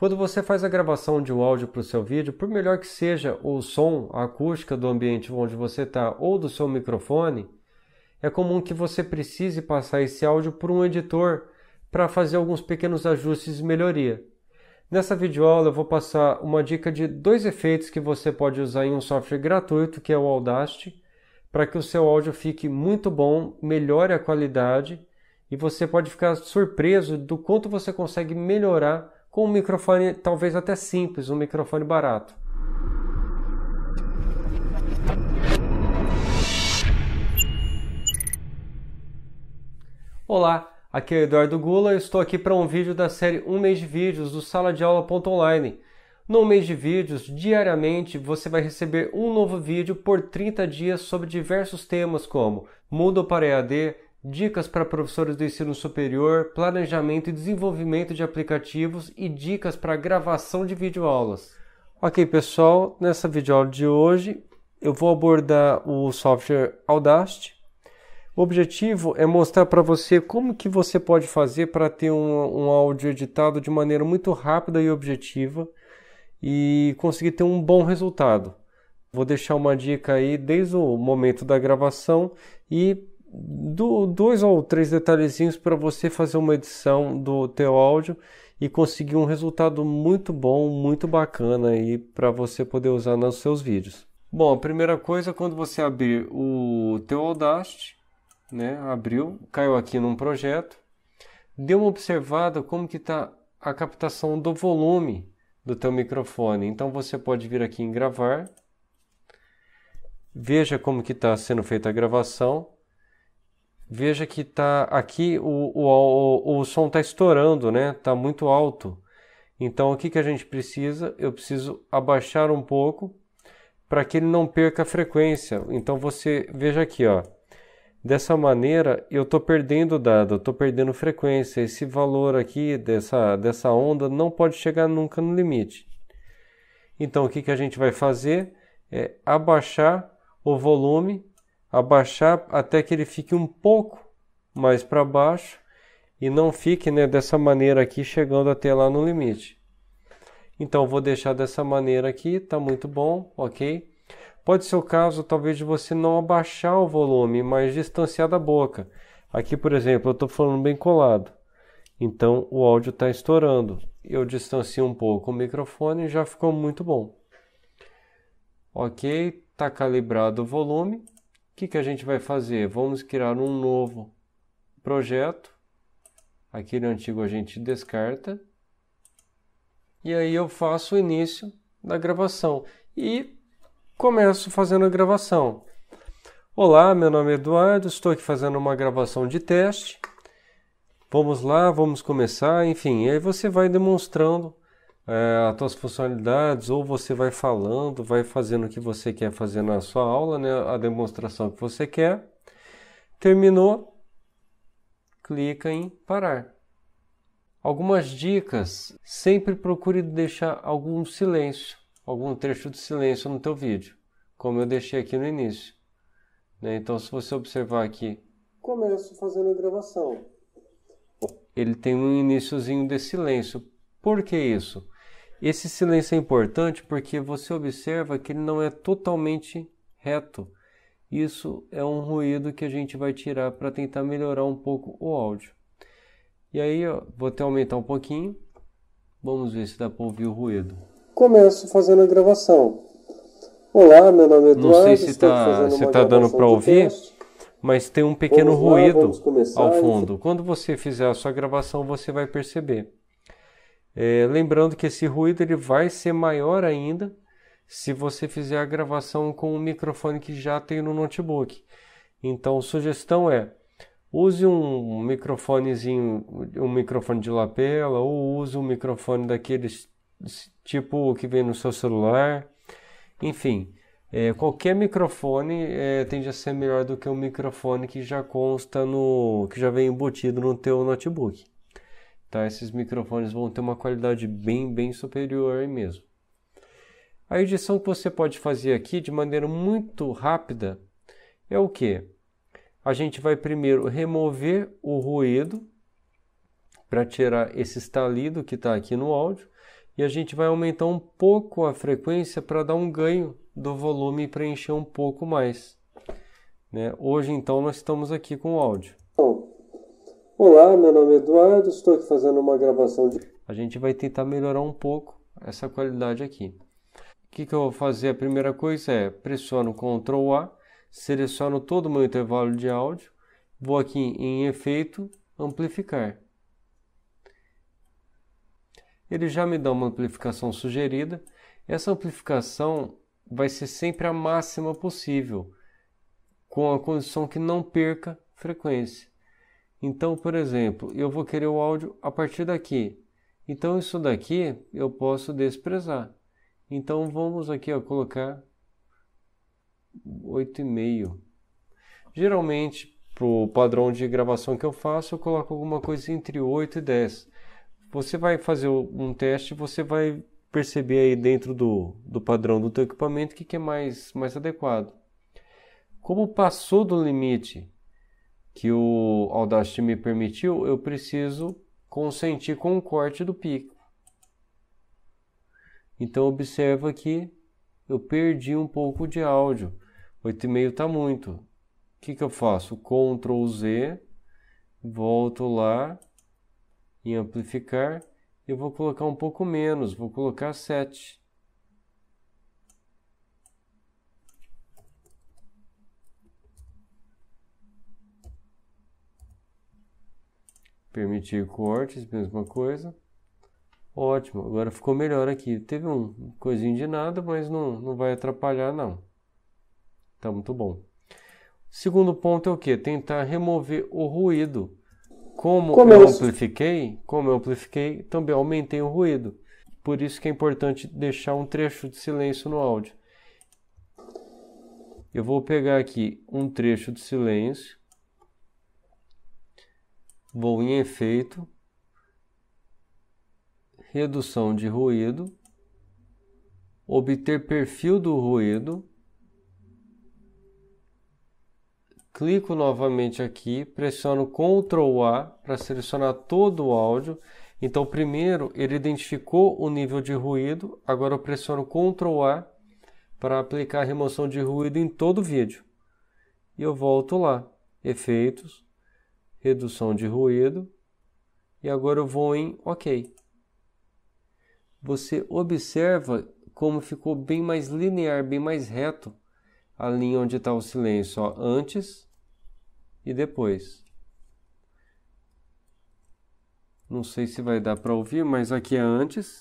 Quando você faz a gravação de um áudio para o seu vídeo, por melhor que seja o som, a acústica do ambiente onde você está ou do seu microfone, é comum que você precise passar esse áudio por um editor para fazer alguns pequenos ajustes e melhoria. Nessa videoaula eu vou passar uma dica de dois efeitos que você pode usar em um software gratuito que é o Audacity para que o seu áudio fique muito bom, melhore a qualidade e você pode ficar surpreso do quanto você consegue melhorar com um microfone talvez até simples, um microfone barato. Olá, aqui é o Eduardo Gula, eu estou aqui para um vídeo da série Um Mês de Vídeos do Sala de Aula.online. No mês de vídeos, diariamente você vai receber um novo vídeo por 30 dias sobre diversos temas como Moodle para EAD, dicas para professores do ensino superior, planejamento e desenvolvimento de aplicativos e dicas para gravação de videoaulas. Ok, pessoal, nessa videoaula de hoje eu vou abordar o software Audacity. O objetivo é mostrar para você como que você pode fazer para ter um, um áudio editado de maneira muito rápida e objetiva e conseguir ter um bom resultado. Vou deixar uma dica aí desde o momento da gravação e do, dois ou três detalhezinhos para você fazer uma edição do teu áudio e conseguir um resultado muito bom, muito bacana aí para você poder usar nos seus vídeos. Bom, a primeira coisa quando você abrir o teu Audacity, né, abriu, caiu aqui num projeto, dê uma observada como que está a captação do volume do teu microfone. Então você pode vir aqui em gravar, veja como que está sendo feita a gravação Veja que tá aqui o, o, o, o som está estourando, né? Está muito alto. Então o que, que a gente precisa? Eu preciso abaixar um pouco para que ele não perca a frequência. Então você veja aqui, ó. Dessa maneira eu estou perdendo dado, estou perdendo frequência. Esse valor aqui dessa, dessa onda não pode chegar nunca no limite. Então o que, que a gente vai fazer? É abaixar o volume abaixar até que ele fique um pouco mais para baixo e não fique né, dessa maneira aqui chegando até lá no limite. Então vou deixar dessa maneira aqui, tá muito bom, ok? Pode ser o caso talvez de você não abaixar o volume, mas distanciar da boca. Aqui, por exemplo, eu estou falando bem colado, então o áudio está estourando. Eu distancio um pouco o microfone e já ficou muito bom. Ok, está calibrado o volume que, que a gente vai fazer? Vamos criar um novo projeto. Aquele antigo a gente descarta. E aí eu faço o início da gravação. E começo fazendo a gravação. Olá, meu nome é Eduardo, estou aqui fazendo uma gravação de teste. Vamos lá, vamos começar, enfim, aí você vai demonstrando é, as tuas funcionalidades, ou você vai falando, vai fazendo o que você quer fazer na sua aula, né, a demonstração que você quer. Terminou, clica em parar. Algumas dicas, sempre procure deixar algum silêncio, algum trecho de silêncio no teu vídeo, como eu deixei aqui no início. Né? Então, se você observar aqui, começo fazendo a gravação. Ele tem um iníciozinho de silêncio. Por que isso? Esse silêncio é importante porque você observa que ele não é totalmente reto. Isso é um ruído que a gente vai tirar para tentar melhorar um pouco o áudio. E aí, ó, vou até aumentar um pouquinho. Vamos ver se dá para ouvir o ruído. Começo fazendo a gravação. Olá, meu nome é Eduardo. Não sei se está tá- se tá dando para ouvir, mas tem um pequeno ruído ao fundo. Quando você fizer a sua gravação, você vai perceber. É, lembrando que esse ruído ele vai ser maior ainda se você fizer a gravação com o microfone que já tem no notebook. Então, sugestão é use um microfonezinho, um microfone de lapela ou use um microfone daqueles tipo que vem no seu celular. Enfim, é, qualquer microfone é, tende a ser melhor do que um microfone que já consta no, que já vem embutido no teu notebook tá? Esses microfones vão ter uma qualidade bem, bem superior aí mesmo. A edição que você pode fazer aqui de maneira muito rápida é o que? A gente vai primeiro remover o ruído para tirar esse estalido que está aqui no áudio e a gente vai aumentar um pouco a frequência para dar um ganho do volume e preencher um pouco mais. Né? Hoje então nós estamos aqui com o áudio. Olá, meu nome é Eduardo, estou aqui fazendo uma gravação de. A gente vai tentar melhorar um pouco essa qualidade aqui. O que, que eu vou fazer? A primeira coisa é pressiono Ctrl A, seleciono todo o meu intervalo de áudio, vou aqui em efeito, amplificar. Ele já me dá uma amplificação sugerida. Essa amplificação vai ser sempre a máxima possível, com a condição que não perca frequência. Então, por exemplo, eu vou querer o áudio a partir daqui. Então, isso daqui eu posso desprezar. Então, vamos aqui ó, colocar 8,5. Geralmente, para o padrão de gravação que eu faço, eu coloco alguma coisa entre 8 e 10. Você vai fazer um teste, você vai perceber aí dentro do, do padrão do teu equipamento o que, que é mais, mais adequado. Como passou do limite que o Audacity me permitiu, eu preciso consentir com o corte do pico. Então observa que eu perdi um pouco de áudio. 8,5 está muito. O que, que eu faço? Ctrl Z, volto lá em amplificar, eu vou colocar um pouco menos, vou colocar 7. Permitir cortes, mesma coisa. Ótimo, agora ficou melhor aqui. Teve um coisinho de nada, mas não, não vai atrapalhar não. Tá muito bom. Segundo ponto é o que? Tentar remover o ruído. Como, como eu amplifiquei, como eu amplifiquei, também aumentei o ruído. Por isso que é importante deixar um trecho de silêncio no áudio. Eu vou pegar aqui um trecho de silêncio vou em efeito, redução de ruído, obter perfil do ruído, clico novamente aqui, pressiono Ctrl A para selecionar todo o áudio. Então, primeiro ele identificou o nível de ruído, agora eu pressiono Ctrl A para aplicar a remoção de ruído em todo o vídeo. E eu volto lá, efeitos, redução de ruído e agora eu vou em OK. Você observa como ficou bem mais linear, bem mais reto a linha onde está o silêncio, ó, antes e depois. Não sei se vai dar para ouvir, mas aqui é antes.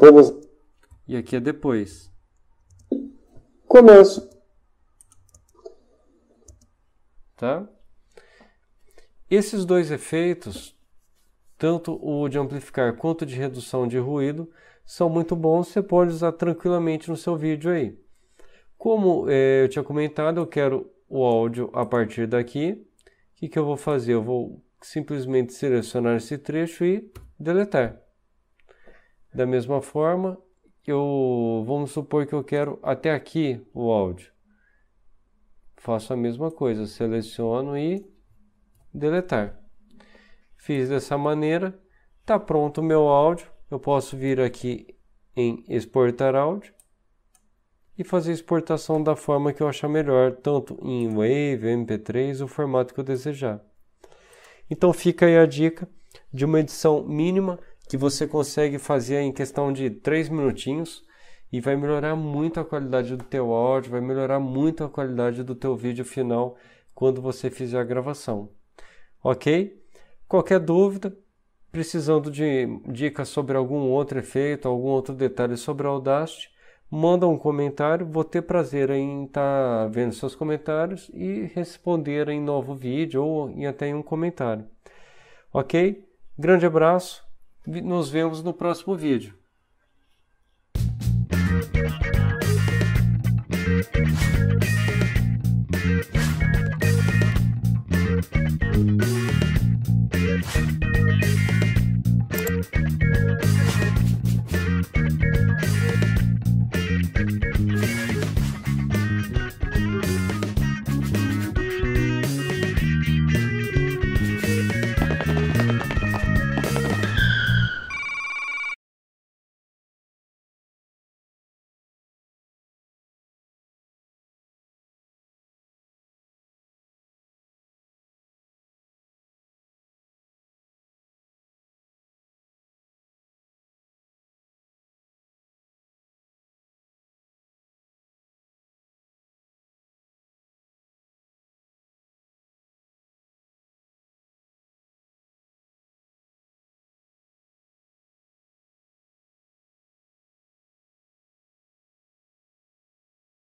Vamos. E aqui é depois. Começo. Tá? Esses dois efeitos, tanto o de amplificar quanto de redução de ruído, são muito bons, você pode usar tranquilamente no seu vídeo aí. Como é, eu tinha comentado, eu quero o áudio a partir daqui. O que, que eu vou fazer? Eu vou simplesmente selecionar esse trecho e deletar. Da mesma forma, eu vamos supor que eu quero até aqui o áudio. Faço a mesma coisa, seleciono e deletar. Fiz dessa maneira, está pronto o meu áudio. Eu posso vir aqui em exportar áudio e fazer exportação da forma que eu achar melhor, tanto em Wave, MP3, o formato que eu desejar. Então fica aí a dica de uma edição mínima que você consegue fazer em questão de 3 minutinhos e vai melhorar muito a qualidade do teu áudio, vai melhorar muito a qualidade do teu vídeo final quando você fizer a gravação. Ok? Qualquer dúvida, precisando de dicas sobre algum outro efeito, algum outro detalhe sobre a Audacity, manda um comentário, vou ter prazer em estar tá vendo seus comentários e responder em novo vídeo ou em até em um comentário. Ok? Grande abraço, nos vemos no próximo vídeo. thank you